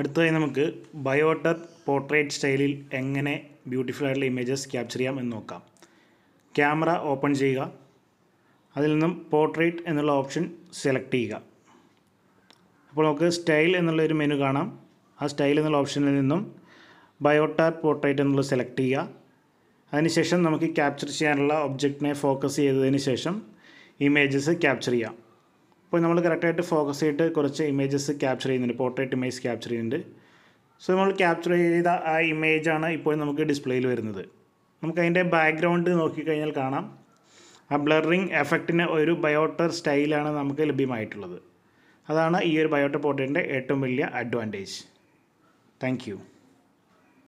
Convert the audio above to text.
അടുത്തതായി നമുക്ക് ബയോട്ടർ പോർട്രേറ്റ് സ്റ്റൈലിൽ എങ്ങനെ ബ്യൂട്ടിഫുൾ ആയിട്ടുള്ള ഇമേജസ് ക്യാപ്ചർ ചെയ്യാം എന്ന് നോക്കാം ക്യാമറ ഓപ്പൺ ചെയ്യുക അതിൽ നിന്നും പോർട്രേറ്റ് എന്നുള്ള ഓപ്ഷൻ സെലക്ട് ചെയ്യുക അപ്പോൾ നമുക്ക് സ്റ്റൈൽ എന്നുള്ള ഒരു മെനു കാണാം ആ സ്റ്റൈൽ എന്നുള്ള ഓപ്ഷനിൽ നിന്നും ബയോട്ടാർ പോർട്രേറ്റ് എന്നുള്ളത് സെലക്ട് ചെയ്യുക അതിനുശേഷം നമുക്ക് ക്യാപ്ചർ ചെയ്യാനുള്ള ഒബ്ജക്റ്റിനെ ഫോക്കസ് ചെയ്തതിന് ശേഷം ഇമേജസ് ക്യാപ്ചർ ചെയ്യാം അപ്പോൾ നമ്മൾ കറക്റ്റായിട്ട് ഫോക്കസ് ചെയ്തിട്ട് കുറച്ച് ഇമേജസ് ക്യാപ്ചർ ചെയ്യുന്നുണ്ട് പോർട്രേറ്റ് ഇമേജ് ക്യാപ്ചർ ചെയ്യുന്നുണ്ട് സോ നമ്മൾ ക്യാപ്ചർ ചെയ്ത ആ ഇമേജാണ് ഇപ്പോൾ നമുക്ക് ഡിസ്പ്ലേയിൽ വരുന്നത് നമുക്ക് അതിൻ്റെ ബാക്ക്ഗ്രൗണ്ട് നോക്കിക്കഴിഞ്ഞാൽ കാണാം ആ ബ്ലറിങ് എഫക്റ്റിന് ഒരു ബയോട്ടർ സ്റ്റൈലാണ് നമുക്ക് ലഭ്യമായിട്ടുള്ളത് അതാണ് ഈ ഒരു ബയോട്ടർ പോർട്ടേൻ്റെ ഏറ്റവും വലിയ അഡ്വാൻറ്റേജ് താങ്ക്